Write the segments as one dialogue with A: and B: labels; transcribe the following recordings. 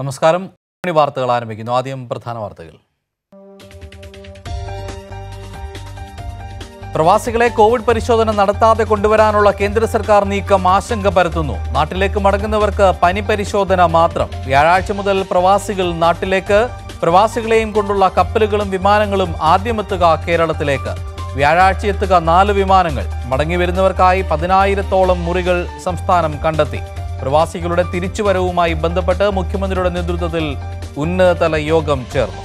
A: നമസ്കാരം വാർത്തകൾ ആരംഭിക്കുന്നു ആദ്യം പ്രധാന വാർത്തകൾ പ്രവാസികളെ കോവിഡ് പരിശോധന നടത്താതെ കൊണ്ടുവരാനുള്ള കേന്ദ്ര സർക്കാർ നീക്കം ആശങ്ക പരത്തുന്നു നാട്ടിലേക്ക് മടങ്ങുന്നവർക്ക് പനി പരിശോധന മാത്രം വ്യാഴാഴ്ച മുതൽ പ്രവാസികൾ നാട്ടിലേക്ക് പ്രവാസികളെയും കൊണ്ടുള്ള കപ്പലുകളും വിമാനങ്ങളും ആദ്യമെത്തുക കേരളത്തിലേക്ക് വ്യാഴാഴ്ച എത്തുക നാല് വിമാനങ്ങൾ മടങ്ങി വരുന്നവർക്കായി പതിനായിരത്തോളം മുറികൾ സംസ്ഥാനം കണ്ടെത്തി പ്രവാസികളുടെ തിരിച്ചുവരവുമായി ബന്ധപ്പെട്ട് മുഖ്യമന്ത്രിയുടെ നേതൃത്വത്തിൽ ഉന്നതതല യോഗം ചേർന്നു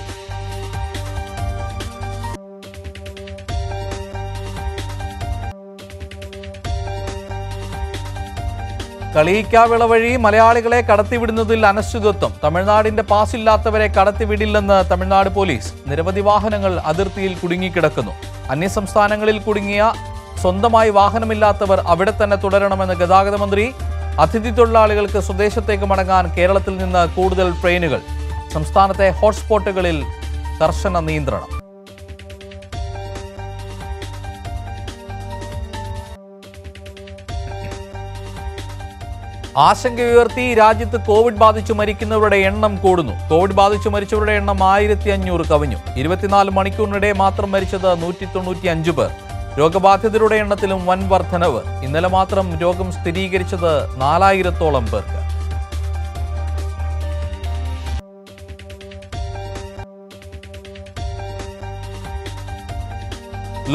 A: കളിയിക്കാവിള വഴി മലയാളികളെ കടത്തിവിടുന്നതിൽ അനശ്ചിതത്വം തമിഴ്നാടിന്റെ പാസില്ലാത്തവരെ കടത്തിവിടില്ലെന്ന് തമിഴ്നാട് പോലീസ് നിരവധി വാഹനങ്ങൾ അതിർത്തിയിൽ കുടുങ്ങിക്കിടക്കുന്നു അന്യസംസ്ഥാനങ്ങളിൽ കുടുങ്ങിയ സ്വന്തമായി വാഹനമില്ലാത്തവർ അവിടെ തന്നെ തുടരണമെന്ന് ഗതാഗത മന്ത്രി അതിഥി തൊഴിലാളികൾക്ക് സ്വദേശത്തേക്ക് മടങ്ങാൻ കേരളത്തിൽ നിന്ന് കൂടുതൽ ട്രെയിനുകൾ സംസ്ഥാനത്തെ ഹോട്ട്സ്പോട്ടുകളിൽ കർശന നിയന്ത്രണം ഉയർത്തി രാജ്യത്ത് കോവിഡ് ബാധിച്ചു മരിക്കുന്നവരുടെ എണ്ണം കൂടുന്നു കോവിഡ് ബാധിച്ചു മരിച്ചവരുടെ എണ്ണം ആയിരത്തി അഞ്ഞൂറ് കവിഞ്ഞു ഇരുപത്തിനാല് മണിക്കൂറിനിടെ മാത്രം മരിച്ചത് നൂറ്റി തൊണ്ണൂറ്റി അഞ്ച് പേർ രോഗബാധിതരുടെ എണ്ണത്തിലും വൻ വർധനവ് ഇന്നലെ മാത്രം രോഗം സ്ഥിരീകരിച്ചത് നാലായിരത്തോളം പേർക്ക്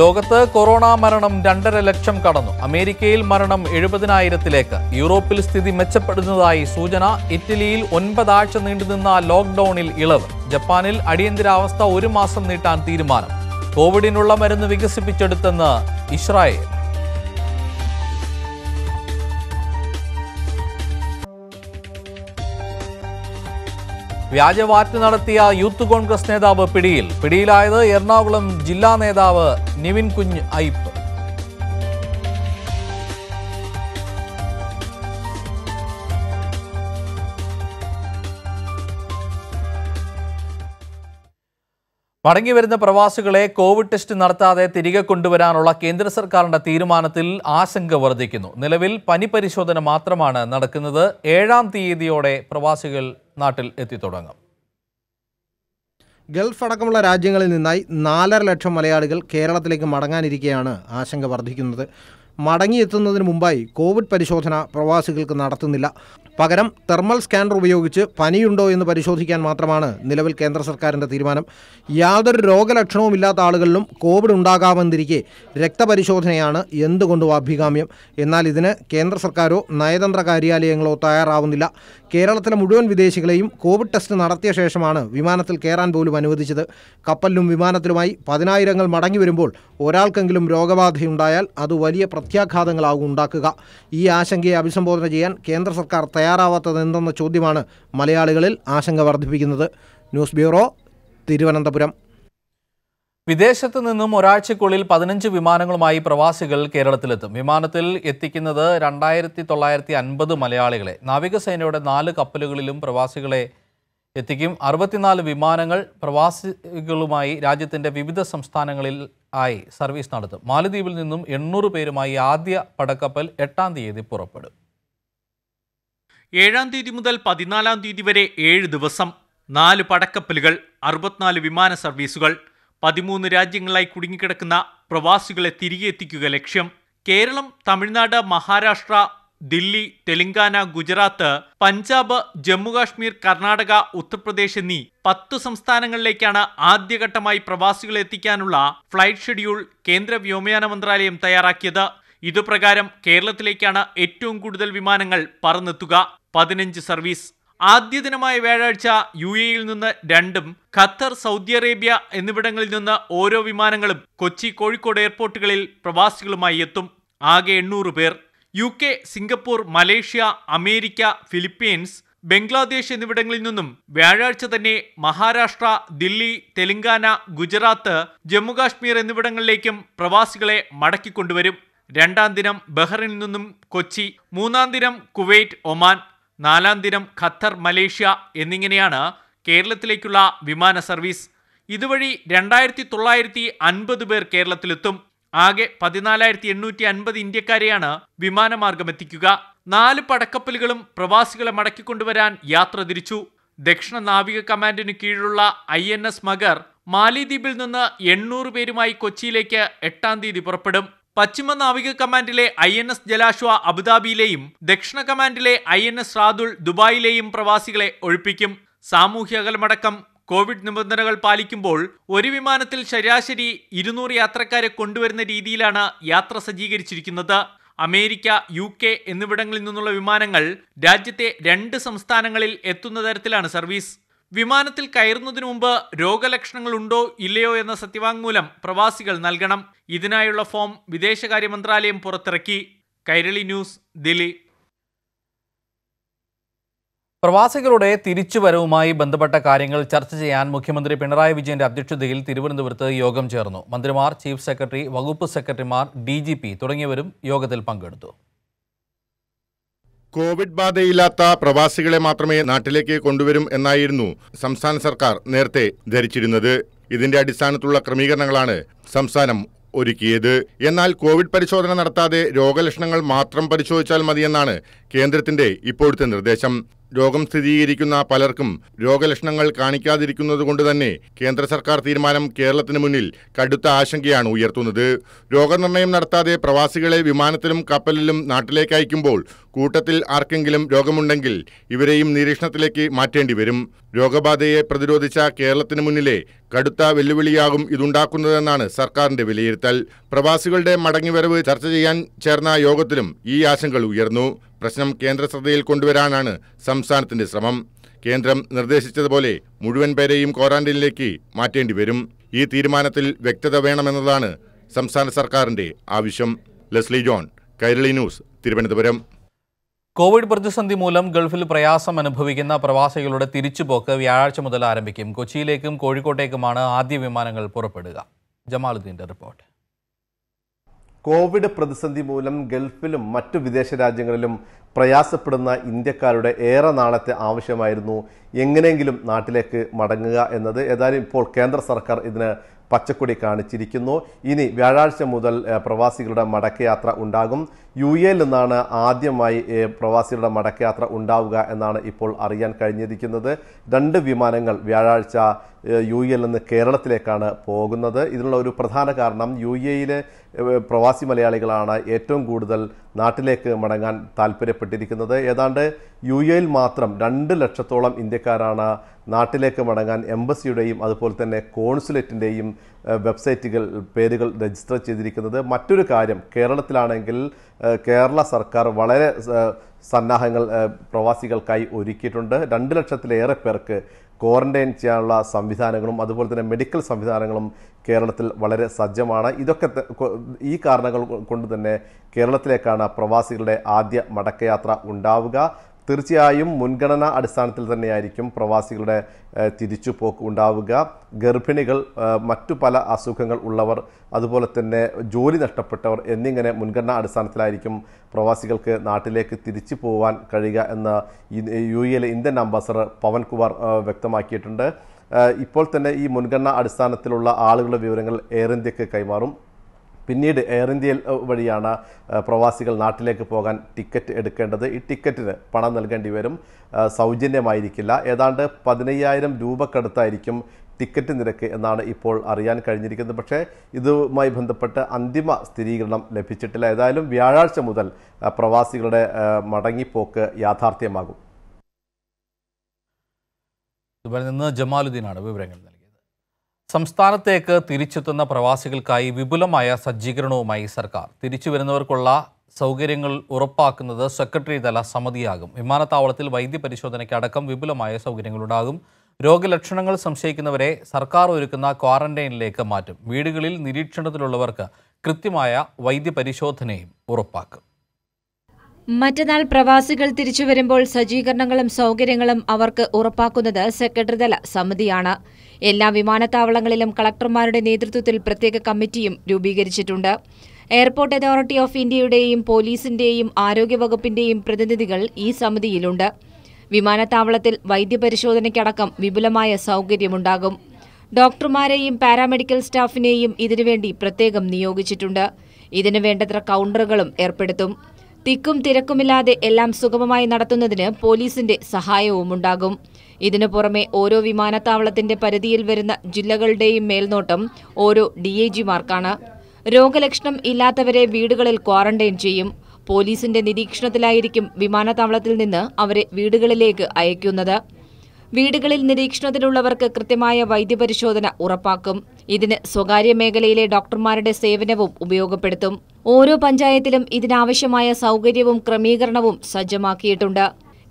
A: ലോകത്ത് കൊറോണ മരണം രണ്ടര ലക്ഷം കടന്നു അമേരിക്കയിൽ മരണം എഴുപതിനായിരത്തിലേക്ക് യൂറോപ്പിൽ സ്ഥിതി മെച്ചപ്പെടുന്നതായി സൂചന ഇറ്റലിയിൽ ഒൻപതാഴ്ച നീണ്ടുനിന്ന ലോക്ക്ഡൌണിൽ ഇളവ് ജപ്പാനിൽ അടിയന്തരാവസ്ഥ ഒരു മാസം നീട്ടാൻ തീരുമാനം കോവിഡിനുള്ള മരുന്ന് വികസിപ്പിച്ചെടുത്തെന്ന് ഇസ്രായേൽ വ്യാജവാറ്റ് നടത്തിയ യൂത്ത് കോൺഗ്രസ് നേതാവ് പിടിയിൽ പിടിയിലായത് എറണാകുളം ജില്ലാ നേതാവ് നിവിൻ കുഞ്ഞ് അയ്പ് മടങ്ങി വരുന്ന പ്രവാസികളെ കോവിഡ് ടെസ്റ്റ് നടത്താതെ തിരികെ കൊണ്ടുവരാനുള്ള കേന്ദ്ര സർക്കാരിന്റെ തീരുമാനത്തിൽ ആശങ്ക വർദ്ധിക്കുന്നു നിലവിൽ പനി പരിശോധന മാത്രമാണ് നടക്കുന്നത് ഏഴാം തീയതിയോടെ പ്രവാസികൾ നാട്ടിൽ എത്തിത്തുടങ്ങും
B: ഗൾഫ് അടക്കമുള്ള രാജ്യങ്ങളിൽ നിന്നായി നാലര ലക്ഷം മലയാളികൾ കേരളത്തിലേക്ക് മടങ്ങാനിരിക്കെയാണ് ആശങ്ക വർദ്ധിക്കുന്നത് മടങ്ങിയെത്തുന്നതിന് മുമ്പായി കോവിഡ് പരിശോധന പ്രവാസികൾക്ക് നടത്തുന്നില്ല പകരം തെർമൽ സ്കാനർ ഉപയോഗിച്ച് പനിയുണ്ടോ എന്ന് പരിശോധിക്കാൻ മാത്രമാണ് നിലവിൽ കേന്ദ്ര സർക്കാരിൻ്റെ തീരുമാനം യാതൊരു രോഗലക്ഷണവുമില്ലാത്ത ആളുകളിലും കോവിഡ് ഉണ്ടാകാമെന്നിരിക്കെ രക്തപരിശോധനയാണ് എന്തുകൊണ്ടും അഭികാമ്യം എന്നാൽ ഇതിന് കേന്ദ്ര സർക്കാരോ നയതന്ത്ര കാര്യാലയങ്ങളോ തയ്യാറാവുന്നില്ല കേരളത്തിലെ മുഴുവൻ വിദേശികളെയും കോവിഡ് ടെസ്റ്റ് നടത്തിയ ശേഷമാണ് വിമാനത്തിൽ കയറാൻ പോലും അനുവദിച്ചത് കപ്പലിലും വിമാനത്തിലുമായി പതിനായിരങ്ങൾ മടങ്ങി വരുമ്പോൾ ഒരാൾക്കെങ്കിലും രോഗബാധയുണ്ടായാൽ അത് വലിയ പ്രത്യാഘാതങ്ങളാകും ഉണ്ടാക്കുക ഈ ആശങ്കയെ അഭിസംബോധന ചെയ്യാൻ കേന്ദ്ര സർക്കാർ തയ്യാറാവാത്തത് എന്തെന്ന ചോദ്യമാണ് മലയാളികളിൽ ആശങ്ക വർദ്ധിപ്പിക്കുന്നത് ന്യൂസ് ബ്യൂറോ തിരുവനന്തപുരം
A: വിദേശത്ത് നിന്നും ഒരാഴ്ചക്കുള്ളിൽ പതിനഞ്ച് വിമാനങ്ങളുമായി പ്രവാസികൾ കേരളത്തിലെത്തും വിമാനത്തിൽ എത്തിക്കുന്നത് രണ്ടായിരത്തി തൊള്ളായിരത്തി അൻപത് മലയാളികളെ നാവികസേനയുടെ നാല് കപ്പലുകളിലും പ്രവാസികളെ എത്തിക്കും അറുപത്തിനാല് വിമാനങ്ങൾ പ്രവാസികളുമായി രാജ്യത്തിൻ്റെ വിവിധ സംസ്ഥാനങ്ങളിൽ ആയി സർവീസ് നടത്തും മാലദ്വീപിൽ നിന്നും എണ്ണൂറ് പേരുമായി ആദ്യ പടക്കപ്പൽ എട്ടാം തീയതി പുറപ്പെടും
C: ഏഴാം തീയതി മുതൽ പതിനാലാം തീയതി വരെ ഏഴ് ദിവസം നാല് പടക്കപ്പലുകൾ അറുപത്തിനാല് വിമാന സർവീസുകൾ പതിമൂന്ന് രാജ്യങ്ങളായി കുടുങ്ങിക്കിടക്കുന്ന പ്രവാസികളെ തിരികെ എത്തിക്കുക ലക്ഷ്യം കേരളം തമിഴ്നാട് മഹാരാഷ്ട്ര ദില്ലി തെലങ്കാന ഗുജറാത്ത് പഞ്ചാബ് ജമ്മുകാശ്മീർ കർണാടക ഉത്തർപ്രദേശ് എന്നീ പത്ത് സംസ്ഥാനങ്ങളിലേക്കാണ് ആദ്യഘട്ടമായി പ്രവാസികളെ എത്തിക്കാനുള്ള ഫ്ലൈറ്റ് ഷെഡ്യൂൾ കേന്ദ്ര വ്യോമയാന മന്ത്രാലയം തയ്യാറാക്കിയത് ഇതുപ്രകാരം കേരളത്തിലേക്കാണ് ഏറ്റവും കൂടുതൽ വിമാനങ്ങൾ പറന്നെത്തുക പതിനഞ്ച് സർവീസ് ആദ്യ ദിനമായ വ്യാഴാഴ്ച യു എയിൽ നിന്ന് രണ്ടും ഖത്തർ സൗദി അറേബ്യ എന്നിവിടങ്ങളിൽ നിന്ന് ഓരോ വിമാനങ്ങളും കൊച്ചി കോഴിക്കോട് എയർപോർട്ടുകളിൽ പ്രവാസികളുമായി എത്തും ആകെ എണ്ണൂറ് പേർ U K Singapore Malaysia America Philippines Bangladesh എന്നിവിടങ്ങളിൽ നിന്നും വ്യാഴാഴ്ച തന്നെ മഹാരാഷ്ട്ര ദില്ലി തെലങ്കാന ഗുജറാത്ത് ജമ്മുകാശ്മീർ എന്നിവിടങ്ങളിലേക്കും പ്രവാസികളെ മടക്കിക്കൊണ്ടുവരും രണ്ടാം ദിനം ബഹ്റിനിൽ നിന്നും കൊച്ചി മൂന്നാം ദിനം കുവൈറ്റ് ഒമാൻ നാലാം ദിനം ഖത്തർ മലേഷ്യ എന്നിങ്ങനെയാണ് കേരളത്തിലേക്കുള്ള വിമാന സർവീസ് ഇതുവഴി രണ്ടായിരത്തി തൊള്ളായിരത്തി അൻപത് പേർ കേരളത്തിലെത്തും ആകെ പതിനാലായിരത്തി എണ്ണൂറ്റി അൻപത് ഇന്ത്യക്കാരെയാണ് വിമാനമാർഗം എത്തിക്കുക നാല് പടക്കപ്പലുകളും പ്രവാസികളെ മടക്കിക്കൊണ്ടുവരാൻ യാത്ര തിരിച്ചു ദക്ഷിണ നാവിക കമാൻഡിന് കീഴിലുള്ള ഐ എൻ എസ് മഗർ മാലിദ്വീപിൽ നിന്ന് എണ്ണൂറ് പേരുമായി കൊച്ചിയിലേക്ക് എട്ടാം തീയതി പുറപ്പെടും പശ്ചിമ നാവിക കമാൻഡിലെ ഐ എൻ എസ് ജലാശ്വ അബുദാബിയിലെയും ദക്ഷിണ കമാൻഡിലെ ഐ എൻ എസ് റാദുൽ ദുബായിലെയും പ്രവാസികളെ ഒഴിപ്പിക്കും സാമൂഹ്യ അകലമടക്കം കോവിഡ് നിബന്ധനകൾ പാലിക്കുമ്പോൾ ഒരു വിമാനത്തിൽ ശരാശരി ഇരുന്നൂറ് യാത്രക്കാരെ കൊണ്ടുവരുന്ന രീതിയിലാണ് യാത്ര സജ്ജീകരിച്ചിരിക്കുന്നത് അമേരിക്ക യു കെ എന്നിവിടങ്ങളിൽ നിന്നുള്ള വിമാനങ്ങൾ രാജ്യത്തെ രണ്ട് സംസ്ഥാനങ്ങളിൽ എത്തുന്ന തരത്തിലാണ് സർവീസ് വിമാനത്തിൽ കയറുന്നതിനു മുമ്പ് രോഗലക്ഷണങ്ങൾ ഉണ്ടോ ഇല്ലയോ എന്ന സത്യവാങ്മൂലം പ്രവാസികൾ നൽകണം ഇതിനായുള്ള ഫോം വിദേശകാര്യ മന്ത്രാലയം പുറത്തിറക്കി കൈരളി ന്യൂസ് ദില്ലി
A: പ്രവാസികളുടെ തിരിച്ചുവരവുമായി ബന്ധപ്പെട്ട കാര്യങ്ങൾ ചർച്ച ചെയ്യാൻ മുഖ്യമന്ത്രി പിണറായി വിജയന്റെ അധ്യക്ഷതയിൽ തിരുവനന്തപുരത്ത് യോഗം ചേർന്നു മന്ത്രിമാർ ചീഫ് സെക്രട്ടറി വകുപ്പ് സെക്രട്ടറിമാർ ഡി തുടങ്ങിയവരും യോഗത്തിൽ പങ്കെടുത്തു
D: കോവിഡ് ബാധയില്ലാത്ത പ്രവാസികളെ മാത്രമേ നാട്ടിലേക്ക് കൊണ്ടുവരും എന്നായിരുന്നു സംസ്ഥാന സർക്കാർ നേരത്തെ ധരിച്ചിരുന്നത് ഇതിന്റെ അടിസ്ഥാനത്തിലുള്ള ക്രമീകരണങ്ങളാണ് സംസ്ഥാനം ഒരുക്കിയത് എന്നാൽ കോവിഡ് പരിശോധന നടത്താതെ രോഗലക്ഷണങ്ങൾ മാത്രം പരിശോധിച്ചാൽ മതിയെന്നാണ് കേന്ദ്രത്തിന്റെ ഇപ്പോഴത്തെ നിർദ്ദേശം രോഗം സ്ഥിരീകരിക്കുന്ന പലർക്കും രോഗലക്ഷണങ്ങൾ കാണിക്കാതിരിക്കുന്നതുകൊണ്ട് തന്നെ കേന്ദ്ര സർക്കാർ തീരുമാനം കേരളത്തിന് മുന്നിൽ കടുത്ത ആശങ്കയാണ് ഉയർത്തുന്നത് രോഗനിർണയം നടത്താതെ പ്രവാസികളെ വിമാനത്തിലും കപ്പലിലും നാട്ടിലേക്ക് അയക്കുമ്പോൾ കൂട്ടത്തിൽ ആർക്കെങ്കിലും രോഗമുണ്ടെങ്കിൽ ഇവരെയും നിരീക്ഷണത്തിലേക്ക് മാറ്റേണ്ടി വരും രോഗബാധയെ പ്രതിരോധിച്ച കേരളത്തിന് മുന്നിലെ കടുത്ത വെല്ലുവിളിയാകും ഇതുണ്ടാക്കുന്നതെന്നാണ് സർക്കാരിന്റെ വിലയിരുത്തൽ പ്രവാസികളുടെ മടങ്ങിവരവ് ചർച്ച ചെയ്യാൻ ചേർന്ന യോഗത്തിലും ഈ ആശങ്കകൾ ഉയർന്നു പ്രശ്നം കേന്ദ്ര ശ്രദ്ധയിൽ കൊണ്ടുവരാനാണ് സംസ്ഥാനത്തിന്റെ ശ്രമം കേന്ദ്രം നിർദ്ദേശിച്ചതുപോലെ മുഴുവൻ പേരെയും ക്വാറന്റൈനിലേക്ക് മാറ്റേണ്ടി വരും ഈ തീരുമാനത്തിൽ വ്യക്തത വേണമെന്നതാണ് സംസ്ഥാന സർക്കാരിന്റെ ആവശ്യം Leslie John Kairali news Thiruvananthapuram
A: Covid പ്രതിസന്ധി മൂലം ഗൾഫിൽ പ്രയാസം അനുഭവിക്കുന്ന പ്രവാസികളുടെ തിരിച്ചുപോക്ക് വ്യാഴാഴ്ച മുതൽ ആരംഭിക്കും കൊച്ചിയിലേക്കും കോഴിക്കോട്ടേക്കുമാണ് ആദ്യ വിമാനങ്ങൾ പുറപ്പെടുക ജമാലുദ്ദീൻ്റെ റിപ്പോർട്ട്
E: കോവിഡ് പ്രതിസന്ധി മൂലം ഗൾഫിലും മറ്റു വിദേശ രാജ്യങ്ങളിലും പ്രയാസപ്പെടുന്ന ഇന്ത്യക്കാരുടെ ഏറെ നാളത്തെ ആവശ്യമായിരുന്നു എങ്ങനെയെങ്കിലും നാട്ടിലേക്ക് മടങ്ങുക എന്നത് ഏതായാലും ഇപ്പോൾ കേന്ദ്ര സർക്കാർ ഇതിന് പച്ചക്കൊടി കാണിച്ചിരിക്കുന്നു ഇനി വ്യാഴാഴ്ച മുതൽ പ്രവാസികളുടെ മടക്കയാത്ര ഉണ്ടാകും യു എയിൽ നിന്നാണ് ആദ്യമായി പ്രവാസികളുടെ മടക്കയാത്ര ഉണ്ടാവുക എന്നാണ് ഇപ്പോൾ അറിയാൻ കഴിഞ്ഞിരിക്കുന്നത് രണ്ട് വിമാനങ്ങൾ വ്യാഴാഴ്ച യു എയിൽ നിന്ന് കേരളത്തിലേക്കാണ് പോകുന്നത് ഇതിനുള്ള ഒരു പ്രധാന കാരണം യു എയിലെ പ്രവാസി മലയാളികളാണ് ഏറ്റവും കൂടുതൽ നാട്ടിലേക്ക് മടങ്ങാൻ താല്പര്യപ്പെട്ടിരിക്കുന്നത് ഏതാണ്ട് യു എയിൽ മാത്രം രണ്ട് ലക്ഷത്തോളം ഇന്ത്യക്കാരാണ് നാട്ടിലേക്ക് മടങ്ങാൻ എംബസിയുടെയും അതുപോലെ തന്നെ കോൺസുലേറ്റിൻ്റെയും വെബ്സൈറ്റുകൾ പേരുകൾ രജിസ്റ്റർ ചെയ്തിരിക്കുന്നത് മറ്റൊരു കാര്യം കേരളത്തിലാണെങ്കിൽ കേരള സർക്കാർ വളരെ സന്നാഹങ്ങൾ പ്രവാസികൾക്കായി ഒരുക്കിയിട്ടുണ്ട് രണ്ട് ലക്ഷത്തിലേറെ പേർക്ക് ക്വാറന്റൈൻ ചെയ്യാനുള്ള സംവിധാനങ്ങളും അതുപോലെ തന്നെ മെഡിക്കൽ സംവിധാനങ്ങളും കേരളത്തിൽ വളരെ സജ്ജമാണ് ഇതൊക്കെ ഈ കാരണങ്ങൾ കൊണ്ട് തന്നെ കേരളത്തിലേക്കാണ് പ്രവാസികളുടെ ആദ്യ മടക്കയാത്ര ഉണ്ടാവുക തീർച്ചയായും മുൻഗണന അടിസ്ഥാനത്തിൽ തന്നെയായിരിക്കും പ്രവാസികളുടെ പോക്ക് ഉണ്ടാവുക ഗർഭിണികൾ മറ്റു പല അസുഖങ്ങൾ ഉള്ളവർ അതുപോലെ തന്നെ ജോലി നഷ്ടപ്പെട്ടവർ എന്നിങ്ങനെ മുൻഗണന അടിസ്ഥാനത്തിലായിരിക്കും പ്രവാസികൾക്ക് നാട്ടിലേക്ക് തിരിച്ചു പോകാൻ കഴിയുക എന്ന് യു എയിലെ ഇന്ത്യൻ അംബാസഡർ പവൻകുമാർ വ്യക്തമാക്കിയിട്ടുണ്ട് ഇപ്പോൾ തന്നെ ഈ മുൻഗണന അടിസ്ഥാനത്തിലുള്ള ആളുകളുടെ വിവരങ്ങൾ എയർ ഇന്ത്യക്ക് കൈമാറും പിന്നീട് എയർ ഇന്ത്യയിൽ വഴിയാണ് പ്രവാസികൾ നാട്ടിലേക്ക് പോകാൻ ടിക്കറ്റ് എടുക്കേണ്ടത് ഈ ടിക്കറ്റിന് പണം നൽകേണ്ടി വരും സൗജന്യമായിരിക്കില്ല ഏതാണ്ട് പതിനയ്യായിരം രൂപക്കടുത്തായിരിക്കും ടിക്കറ്റ് നിരക്ക് എന്നാണ് ഇപ്പോൾ അറിയാൻ കഴിഞ്ഞിരിക്കുന്നത് പക്ഷേ ഇതുമായി ബന്ധപ്പെട്ട് അന്തിമ സ്ഥിരീകരണം ലഭിച്ചിട്ടില്ല ഏതായാലും വ്യാഴാഴ്ച മുതൽ പ്രവാസികളുടെ മടങ്ങിപ്പോക്ക് യാഥാർത്ഥ്യമാകും
A: ദുബായിൽ നിന്ന് ജമാലുദ്ദീനാണ് വിവരങ്ങൾ നൽകുന്നത് സംസ്ഥാനത്തേക്ക് തിരിച്ചെത്തുന്ന പ്രവാസികൾക്കായി വിപുലമായ സജ്ജീകരണവുമായി സർക്കാർ തിരിച്ചു വരുന്നവർക്കുള്ള സൗകര്യങ്ങൾ ഉറപ്പാക്കുന്നത് സെക്രട്ടറി തല സമിതിയാകും വിമാനത്താവളത്തിൽ വൈദ്യ വിപുലമായ സൗകര്യങ്ങളുണ്ടാകും രോഗലക്ഷണങ്ങൾ സംശയിക്കുന്നവരെ സർക്കാർ ഒരുക്കുന്ന ക്വാറന്റൈനിലേക്ക് മാറ്റും വീടുകളിൽ നിരീക്ഷണത്തിലുള്ളവർക്ക് കൃത്യമായ വൈദ്യ ഉറപ്പാക്കും
F: മറ്റന്നാൾ പ്രവാസികൾ തിരിച്ചു വരുമ്പോൾ സജ്ജീകരണങ്ങളും സൗകര്യങ്ങളും അവർക്ക് ഉറപ്പാക്കുന്നത് സെക്രട്ടറിതല സമിതിയാണ് എല്ലാ വിമാനത്താവളങ്ങളിലും കളക്ടർമാരുടെ നേതൃത്വത്തിൽ പ്രത്യേക കമ്മിറ്റിയും രൂപീകരിച്ചിട്ടുണ്ട് എയർപോർട്ട് അതോറിറ്റി ഓഫ് ഇന്ത്യയുടെയും പോലീസിന്റെയും ആരോഗ്യവകുപ്പിന്റെയും പ്രതിനിധികൾ ഈ സമിതിയിലുണ്ട് വിമാനത്താവളത്തിൽ വൈദ്യപരിശോധനയ്ക്കടക്കം വിപുലമായ സൗകര്യമുണ്ടാകും ഡോക്ടർമാരെയും പാരാമെഡിക്കൽ സ്റ്റാഫിനെയും ഇതിനുവേണ്ടി പ്രത്യേകം നിയോഗിച്ചിട്ടുണ്ട് ഇതിനു വേണ്ടത്ര കൗണ്ടറുകളും ഏർപ്പെടുത്തും തിക്കും തിരക്കുമില്ലാതെ എല്ലാം സുഗമമായി നടത്തുന്നതിന് പോലീസിന്റെ ഉണ്ടാകും ഇതിനു പുറമെ ഓരോ വിമാനത്താവളത്തിന്റെ പരിധിയിൽ വരുന്ന ജില്ലകളുടെയും മേൽനോട്ടം ഓരോ ഡി ഐ ജിമാർക്കാണ് രോഗലക്ഷണം ഇല്ലാത്തവരെ വീടുകളിൽ ക്വാറന്റൈൻ ചെയ്യും പോലീസിന്റെ നിരീക്ഷണത്തിലായിരിക്കും വിമാനത്താവളത്തിൽ നിന്ന് അവരെ വീടുകളിലേക്ക് അയയ്ക്കുന്നത് വീടുകളിൽ നിരീക്ഷണത്തിലുള്ളവർക്ക് കൃത്യമായ വൈദ്യപരിശോധന ഉറപ്പാക്കും ഇതിന് സ്വകാര്യ മേഖലയിലെ ഡോക്ടർമാരുടെ സേവനവും ഉപയോഗപ്പെടുത്തും ഓരോ പഞ്ചായത്തിലും ഇതിനാവശ്യമായ സൗകര്യവും ക്രമീകരണവും സജ്ജമാക്കിയിട്ടുണ്ട്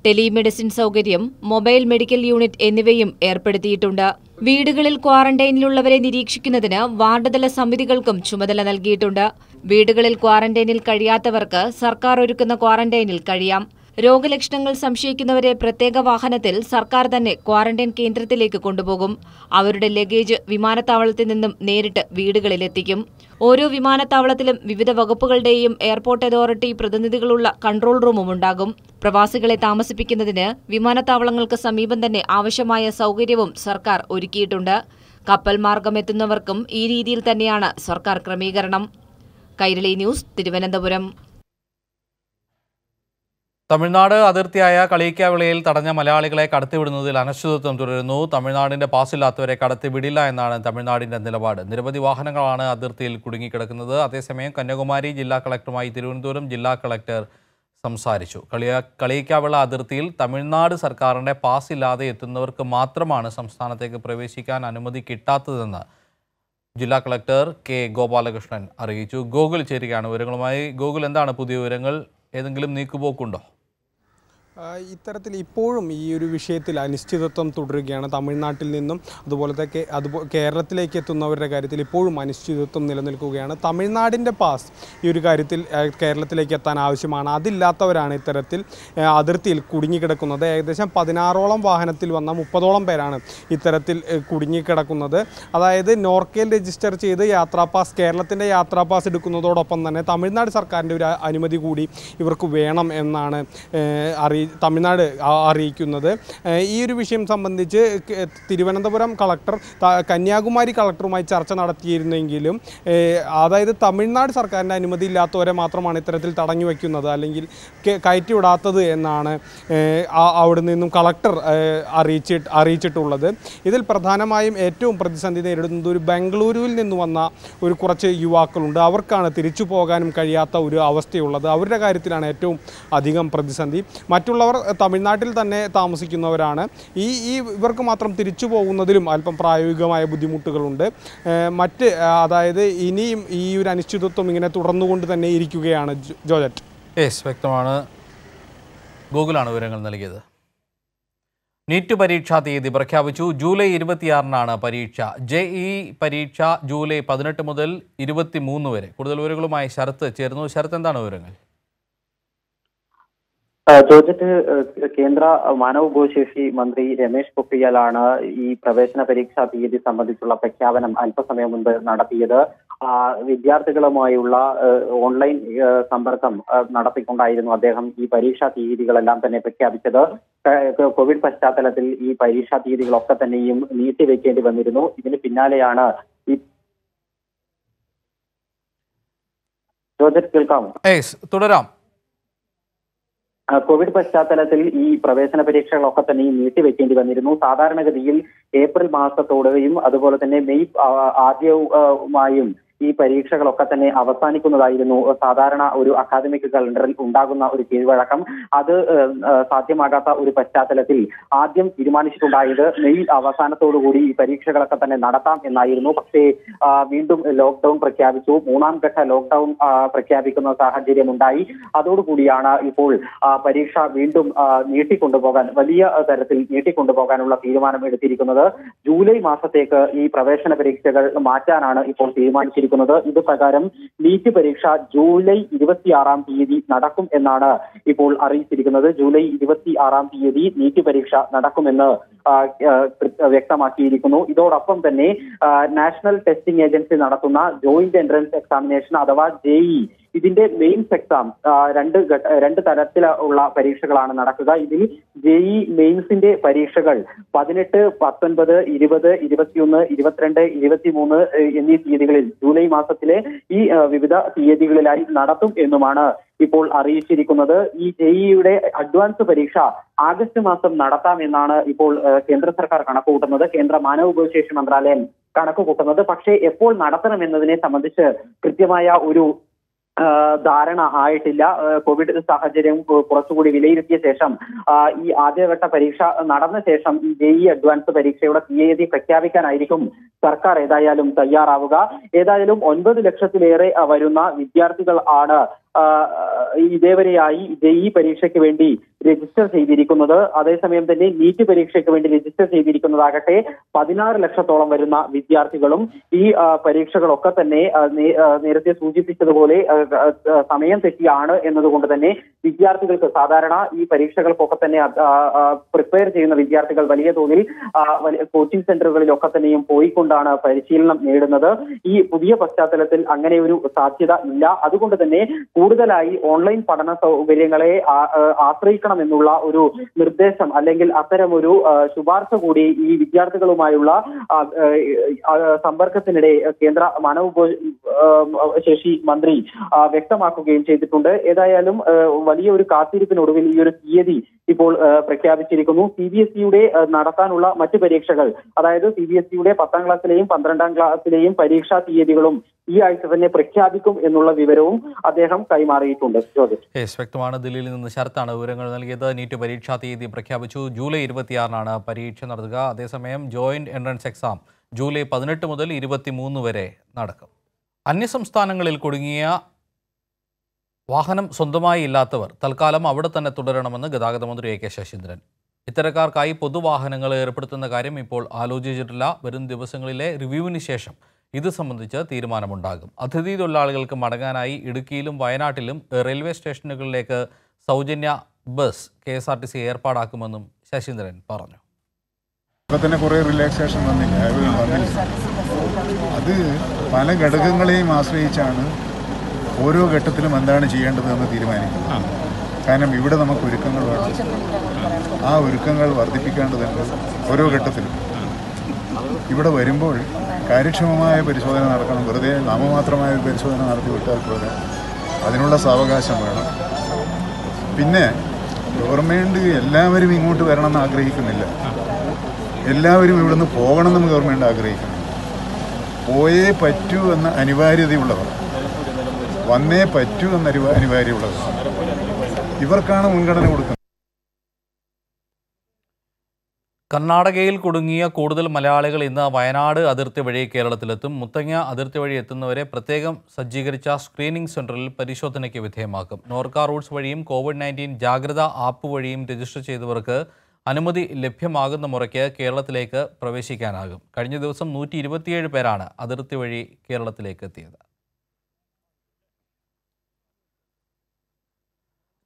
F: ടെലിമെഡിസിൻ സൌകര്യം മൊബൈൽ മെഡിക്കൽ യൂണിറ്റ് എന്നിവയും ഏർപ്പെടുത്തിയിട്ടുണ്ട് വീടുകളിൽ ക്വാറന്റൈനിലുള്ളവരെ നിരീക്ഷിക്കുന്നതിന് വാർഡുതല സമിതികൾക്കും ചുമതല നൽകിയിട്ടുണ്ട് വീടുകളിൽ ക്വാറന്റൈനിൽ കഴിയാത്തവർക്ക് സർക്കാർ ഒരുക്കുന്ന ക്വാറന്റൈനിൽ കഴിയാം രോഗലക്ഷണങ്ങൾ സംശയിക്കുന്നവരെ പ്രത്യേക വാഹനത്തിൽ സർക്കാർ തന്നെ ക്വാറന്റൈൻ കേന്ദ്രത്തിലേക്ക് കൊണ്ടുപോകും അവരുടെ ലഗേജ് വിമാനത്താവളത്തിൽ നിന്നും നേരിട്ട് വീടുകളിലെത്തിക്കും ഓരോ വിമാനത്താവളത്തിലും വിവിധ വകുപ്പുകളുടെയും എയർപോർട്ട് അതോറിറ്റി പ്രതിനിധികളുള്ള കൺട്രോൾ റൂമും ഉണ്ടാകും പ്രവാസികളെ താമസിപ്പിക്കുന്നതിന് വിമാനത്താവളങ്ങൾക്ക് സമീപം തന്നെ ആവശ്യമായ സൗകര്യവും സർക്കാർ ഒരുക്കിയിട്ടുണ്ട് കപ്പൽ മാർഗം എത്തുന്നവർക്കും ഈ രീതിയിൽ തന്നെയാണ് സർക്കാർ ക്രമീകരണം കൈരളി ന്യൂസ് തിരുവനന്തപുരം
A: തമിഴ്നാട് അതിർത്തിയായ കളിയിക്കാവിളയിൽ തടഞ്ഞ മലയാളികളെ കടത്തിവിടുന്നതിൽ അനശ്ചിതത്വം തുടരുന്നു തമിഴ്നാടിന്റെ പാസില്ലാത്തവരെ കടത്തിവിടില്ല എന്നാണ് തമിഴ്നാടിന്റെ നിലപാട് നിരവധി വാഹനങ്ങളാണ് അതിർത്തിയിൽ കുടുങ്ങിക്കിടക്കുന്നത് അതേസമയം കന്യാകുമാരി ജില്ലാ കളക്ടറുമായി തിരുവനന്തപുരം ജില്ലാ കളക്ടർ സംസാരിച്ചു കളിയ കളിയിക്കാവിള അതിർത്തിയിൽ തമിഴ്നാട് സർക്കാരിന്റെ പാസ്സില്ലാതെ എത്തുന്നവർക്ക് മാത്രമാണ് സംസ്ഥാനത്തേക്ക് പ്രവേശിക്കാൻ അനുമതി കിട്ടാത്തതെന്ന് ജില്ലാ കളക്ടർ കെ ഗോപാലകൃഷ്ണൻ അറിയിച്ചു ഗോകുൽ ചേരുകയാണ് വിവരങ്ങളുമായി ഗോകുൽ എന്താണ് പുതിയ വിവരങ്ങൾ ഏതെങ്കിലും നീക്കുപോക്കുണ്ടോ
G: ഇത്തരത്തിൽ ഇപ്പോഴും ഈ ഒരു വിഷയത്തിൽ അനിശ്ചിതത്വം തുടരുകയാണ് തമിഴ്നാട്ടിൽ നിന്നും തന്നെ അതുപോലെ കേരളത്തിലേക്ക് എത്തുന്നവരുടെ കാര്യത്തിൽ ഇപ്പോഴും അനിശ്ചിതത്വം നിലനിൽക്കുകയാണ് തമിഴ്നാടിൻ്റെ പാസ് ഈ ഒരു കാര്യത്തിൽ കേരളത്തിലേക്ക് എത്താൻ ആവശ്യമാണ് അതില്ലാത്തവരാണ് ഇത്തരത്തിൽ അതിർത്തിയിൽ കുടുങ്ങിക്കിടക്കുന്നത് ഏകദേശം പതിനാറോളം വാഹനത്തിൽ വന്ന മുപ്പതോളം പേരാണ് ഇത്തരത്തിൽ കുടുങ്ങിക്കിടക്കുന്നത് അതായത് നോർക്കയിൽ രജിസ്റ്റർ ചെയ്ത് യാത്രാ പാസ് കേരളത്തിൻ്റെ യാത്രാ പാസ് എടുക്കുന്നതോടൊപ്പം തന്നെ തമിഴ്നാട് സർക്കാരിൻ്റെ ഒരു അനുമതി കൂടി ഇവർക്ക് വേണം എന്നാണ് അറിയി തമിഴ്നാട് അറിയിക്കുന്നത് ഈ ഒരു വിഷയം സംബന്ധിച്ച് തിരുവനന്തപുരം കളക്ടർ കന്യാകുമാരി കളക്ടറുമായി ചർച്ച നടത്തിയിരുന്നെങ്കിലും അതായത് തമിഴ്നാട് സർക്കാരിൻ്റെ അനുമതി ഇല്ലാത്തവരെ മാത്രമാണ് ഇത്തരത്തിൽ തടഞ്ഞു വയ്ക്കുന്നത് അല്ലെങ്കിൽ കയറ്റി വിടാത്തത് എന്നാണ് അവിടെ നിന്നും കളക്ടർ അറിയിച്ചി അറിയിച്ചിട്ടുള്ളത് ഇതിൽ പ്രധാനമായും ഏറ്റവും പ്രതിസന്ധി നേരിടുന്നത് ഒരു ബംഗളൂരുവിൽ നിന്ന് വന്ന ഒരു കുറച്ച് യുവാക്കളുണ്ട് അവർക്കാണ് തിരിച്ചു പോകാനും കഴിയാത്ത ഒരു അവസ്ഥയുള്ളത് അവരുടെ കാര്യത്തിലാണ് ഏറ്റവും അധികം പ്രതിസന്ധി മറ്റുള്ള ഉള്ളവർ തമിഴ്നാട്ടിൽ തന്നെ താമസിക്കുന്നവരാണ് ഈ ഈ ഇവർക്ക് മാത്രം തിരിച്ചു പോകുന്നതിലും അല്പം പ്രായോഗികമായ ബുദ്ധിമുട്ടുകളുണ്ട് മറ്റ് അതായത് ഇനിയും ഈ ഒരു അനിശ്ചിതത്വം ഇങ്ങനെ തുടർന്നുകൊണ്ട് തന്നെ ഇരിക്കുകയാണ് ജോജറ്റ് യെസ് വ്യക്തമാണ്
A: ഗൂഗിളാണ് വിവരങ്ങൾ നൽകിയത് നീറ്റ് പരീക്ഷാ തീയതി പ്രഖ്യാപിച്ചു ജൂലൈ ഇരുപത്തിയാറിനാണ് പരീക്ഷ ജെ ഇ പരീക്ഷ ജൂലൈ പതിനെട്ട് മുതൽ ഇരുപത്തി മൂന്ന് വരെ കൂടുതൽ വിവരങ്ങളുമായി ശരത്ത് ചേരുന്നു ശരത്ത് എന്താണ് വിവരങ്ങൾ
H: ചോദിച്ചിട്ട് കേന്ദ്ര മാനവഭൂശേഷി മന്ത്രി രമേശ് പൊക്രിയാലാണ് ഈ പ്രവേശന പരീക്ഷാ തീയതി സംബന്ധിച്ചുള്ള പ്രഖ്യാപനം അല്പസമയം മുൻപ് നടത്തിയത് വിദ്യാർത്ഥികളുമായുള്ള ഓൺലൈൻ സമ്പർക്കം നടത്തിക്കൊണ്ടായിരുന്നു അദ്ദേഹം ഈ പരീക്ഷാ തീയതികളെല്ലാം തന്നെ പ്രഖ്യാപിച്ചത് കോവിഡ് പശ്ചാത്തലത്തിൽ ഈ പരീക്ഷാ തീയതികളൊക്കെ തന്നെയും നീട്ടിവെക്കേണ്ടി വന്നിരുന്നു ഇതിന് പിന്നാലെയാണ് ഈ കേൾക്കാമോ തുടരാം കോവിഡ് പശ്ചാത്തലത്തിൽ ഈ പ്രവേശന പരീക്ഷകളൊക്കെ തന്നെ നീട്ടിവെക്കേണ്ടി വന്നിരുന്നു സാധാരണഗതിയിൽ ഏപ്രിൽ മാസത്തോടെയും അതുപോലെ തന്നെ മെയ് ആദ്യവുമായും ഈ പരീക്ഷകളൊക്കെ തന്നെ അവസാനിക്കുന്നതായിരുന്നു സാധാരണ ഒരു അക്കാദമിക് കലണ്ടറിൽ ഉണ്ടാകുന്ന ഒരു കീഴ്വഴക്കം അത് സാധ്യമാകാത്ത ഒരു പശ്ചാത്തലത്തിൽ ആദ്യം തീരുമാനിച്ചിട്ടുണ്ടായത് മെയ് അവസാനത്തോടുകൂടി ഈ പരീക്ഷകളൊക്കെ തന്നെ നടത്താം എന്നായിരുന്നു പക്ഷേ വീണ്ടും ലോക്ക്ഡൌൺ പ്രഖ്യാപിച്ചു മൂന്നാം ഘട്ട ലോക്ക്ഡൌൺ പ്രഖ്യാപിക്കുന്ന സാഹചര്യം ഉണ്ടായി അതോടുകൂടിയാണ് ഇപ്പോൾ പരീക്ഷ വീണ്ടും നീട്ടിക്കൊണ്ടുപോകാൻ വലിയ തരത്തിൽ നീട്ടിക്കൊണ്ടുപോകാനുള്ള തീരുമാനം എടുത്തിരിക്കുന്നത് ജൂലൈ മാസത്തേക്ക് ഈ പ്രവേശന പരീക്ഷകൾ മാറ്റാനാണ് ഇപ്പോൾ തീരുമാനിച്ചിരിക്കുന്നത് നൽകിയിരിക്കുന്നത് ഇത് പ്രകാരം നീറ്റ് പരീക്ഷ ജൂലൈ ഇരുപത്തിയാറാം തീയതി നടക്കും എന്നാണ് ഇപ്പോൾ അറിയിച്ചിരിക്കുന്നത് ജൂലൈ ഇരുപത്തിയാറാം തീയതി നീറ്റ് പരീക്ഷ നടക്കുമെന്ന് വ്യക്തമാക്കിയിരിക്കുന്നു ഇതോടൊപ്പം തന്നെ നാഷണൽ ടെസ്റ്റിംഗ് ഏജൻസി നടത്തുന്ന ജോയിന്റ് എൻട്രൻസ് എക്സാമിനേഷൻ അഥവാ ജെഇ ഇതിന്റെ മെയിൻസ് എക്സാം രണ്ട് രണ്ട് തരത്തിലുള്ള പരീക്ഷകളാണ് നടക്കുക ഇതിൽ ജെഇ മെയിൻസിന്റെ e പരീക്ഷകൾ പതിനെട്ട് പത്തൊൻപത് ഇരുപത് ഇരുപത്തിയൊന്ന് ഇരുപത്തിരണ്ട് ഇരുപത്തിമൂന്ന് എന്നീ തീയതികളിൽ ജൂലൈ മാസത്തിലെ ഈ വിവിധ തീയതികളിലായി നടത്തും എന്നുമാണ് ഇപ്പോൾ അറിയിച്ചിരിക്കുന്നത് ഈ ജെഇയുടെ e അഡ്വാൻസ് പരീക്ഷ ആഗസ്റ്റ് മാസം നടത്താമെന്നാണ് ഇപ്പോൾ കേന്ദ്ര സർക്കാർ കണക്കുകൂട്ടുന്നത് കേന്ദ്ര മാനവവിഭവശേഷി മന്ത്രാലയം കണക്ക് കൂട്ടുന്നത് പക്ഷേ എപ്പോൾ നടത്തണം എന്നതിനെ സംബന്ധിച്ച് കൃത്യമായ ഒരു ധാരണ ആയിട്ടില്ല കോവിഡ് സാഹചര്യം കുറച്ചുകൂടി വിലയിരുത്തിയ ശേഷം ഈ ആദ്യഘട്ട പരീക്ഷ നടന്ന ശേഷം ഈ ജെഇ അഡ്വാൻസ് e പരീക്ഷയുടെ തീയതി പ്രഖ്യാപിക്കാനായിരിക്കും സർക്കാർ ഏതായാലും തയ്യാറാവുക ഏതായാലും ഒൻപത് ലക്ഷത്തിലേറെ വരുന്ന വിദ്യാർത്ഥികൾ ആണ് ഇതേവരെയായി ജെഇ e പരീക്ഷയ്ക്ക് വേണ്ടി രജിസ്റ്റർ ചെയ്തിരിക്കുന്നത് അതേസമയം തന്നെ നീറ്റ് പരീക്ഷയ്ക്ക് വേണ്ടി രജിസ്റ്റർ ചെയ്തിരിക്കുന്നതാകട്ടെ പതിനാറ് ലക്ഷത്തോളം വരുന്ന വിദ്യാർത്ഥികളും ഈ പരീക്ഷകളൊക്കെ തന്നെ നേരത്തെ സൂചിപ്പിച്ചതുപോലെ സമയം തെറ്റിയാണ് എന്നതുകൊണ്ട് തന്നെ വിദ്യാർത്ഥികൾക്ക് സാധാരണ ഈ പരീക്ഷകൾക്കൊക്കെ തന്നെ പ്രിപ്പയർ ചെയ്യുന്ന വിദ്യാർത്ഥികൾ വലിയ തോതിൽ കോച്ചിംഗ് സെന്ററുകളിലൊക്കെ തന്നെയും പോയിക്കൊണ്ടാണ് പരിശീലനം നേടുന്നത് ഈ പുതിയ പശ്ചാത്തലത്തിൽ അങ്ങനെ ഒരു സാധ്യത ഇല്ല അതുകൊണ്ട് തന്നെ കൂടുതലായി ഓൺലൈൻ പഠന സൗകര്യങ്ങളെ ആശ്രയിക്കണം എന്നുള്ള ഒരു നിർദ്ദേശം അല്ലെങ്കിൽ അത്തരമൊരു ശുപാർശ കൂടി ഈ വിദ്യാർത്ഥികളുമായുള്ള സമ്പർക്കത്തിനിടെ കേന്ദ്ര മാനവ ശേഷി മന്ത്രി വ്യക്തമാക്കുകയും ചെയ്തിട്ടുണ്ട് ഏതായാലും വലിയ ഒരു കാത്തിരിപ്പിനൊടുവിൽ ഈ ഒരു തീയതി ഇപ്പോൾ പ്രഖ്യാപിച്ചിരിക്കുന്നു സി ബി എസ് സിയുടെ നടത്താനുള്ള മറ്റു പരീക്ഷകൾ അതായത് സി ബി എസ് സിയുടെ പത്താം ക്ലാസ്സിലെയും പന്ത്രണ്ടാം ക്ലാസ്സിലെയും പരീക്ഷാ തീയതികളും ഈ ആഴ്ച തന്നെ പ്രഖ്യാപിക്കും എന്നുള്ള വിവരവും അദ്ദേഹം കൈമാറിയിട്ടുണ്ട് ജ്യോതിഷ്
A: വ്യക്തമാണ് ദില്ലിയിൽ നിന്ന് ശരത്താണ് വിവരങ്ങൾ നൽകിയത് നീറ്റ് പരീക്ഷാ തീയതി പ്രഖ്യാപിച്ചു ജൂലൈ ഇരുപത്തിയാറിനാണ് പരീക്ഷ നടത്തുക അതേസമയം ജോയിന്റ് എൻട്രൻസ് എക്സാം ജൂലൈ പതിനെട്ട് മുതൽ ഇരുപത്തിമൂന്ന് വരെ നടക്കും അന്യസംസ്ഥാനങ്ങളിൽ കുടുങ്ങിയ വാഹനം സ്വന്തമായി ഇല്ലാത്തവർ തൽക്കാലം അവിടെ തന്നെ തുടരണമെന്ന് ഗതാഗത മന്ത്രി എ കെ ശശീന്ദ്രൻ ഇത്തരക്കാർക്കായി പൊതുവാഹനങ്ങൾ ഏർപ്പെടുത്തുന്ന കാര്യം ഇപ്പോൾ ആലോചിച്ചിട്ടില്ല വരും ദിവസങ്ങളിലെ റിവ്യൂവിന് ശേഷം ഇത് സംബന്ധിച്ച് തീരുമാനമുണ്ടാകും അതിഥി തൊഴിലാളികൾക്ക് മടങ്ങാനായി ഇടുക്കിയിലും വയനാട്ടിലും റെയിൽവേ സ്റ്റേഷനുകളിലേക്ക് സൗജന്യ bus K S R T C ഏർപ്പാടാക്കുമെന്നും ശശീന്ദ്രൻ
D: പറഞ്ഞു കുറേ റിലാക്സേഷൻ വന്നില്ല അത് പല ഘടകങ്ങളെയും ആശ്രയിച്ചാണ് ഓരോ ഘട്ടത്തിലും എന്താണ് എന്ന് തീരുമാനിക്കുന്നത് കാരണം ഇവിടെ നമുക്ക് ഒരുക്കങ്ങൾ വേണം ആ ഒരുക്കങ്ങൾ വർദ്ധിപ്പിക്കേണ്ടതുണ്ട് ഓരോ ഘട്ടത്തിലും ഇവിടെ വരുമ്പോൾ കാര്യക്ഷമമായ പരിശോധന നടക്കണം വെറുതെ നാമമാത്രമായ പരിശോധന നടത്തി വിട്ടാൽ പോലെ അതിനുള്ള സാവകാശം വേണം പിന്നെ ഗവൺമെൻറ് എല്ലാവരും ഇങ്ങോട്ട് വരണമെന്ന് ആഗ്രഹിക്കുന്നില്ല എല്ലാവരും ഇവിടുന്ന് പോകണമെന്നും ഗവൺമെൻറ് ആഗ്രഹിക്കുന്നു പോയേ പറ്റൂ എന്ന അനിവാര്യതയുള്ളവർ വന്നേ പറ്റൂ എന്ന അനിവാര്യമുള്ളവർ ഇവർക്കാണ് മുൻഗണന കൊടുക്കുന്നത്
A: കർണാടകയിൽ കുടുങ്ങിയ കൂടുതൽ മലയാളികൾ ഇന്ന് വയനാട് അതിർത്തി വഴി കേരളത്തിലെത്തും മുത്തങ്ങ അതിർത്തി വഴി എത്തുന്നവരെ പ്രത്യേകം സജ്ജീകരിച്ച സ്ക്രീനിംഗ് സെന്ററിൽ പരിശോധനയ്ക്ക് വിധേയമാക്കും നോർക്ക റൂട്ട്സ് വഴിയും കോവിഡ് നയൻറ്റീൻ ജാഗ്രത ആപ്പ് വഴിയും രജിസ്റ്റർ ചെയ്തവർക്ക് അനുമതി ലഭ്യമാകുന്ന മുറയ്ക്ക് കേരളത്തിലേക്ക് പ്രവേശിക്കാനാകും കഴിഞ്ഞ ദിവസം നൂറ്റി ഇരുപത്തിയേഴ് പേരാണ് അതിർത്തി വഴി കേരളത്തിലേക്ക് എത്തിയത്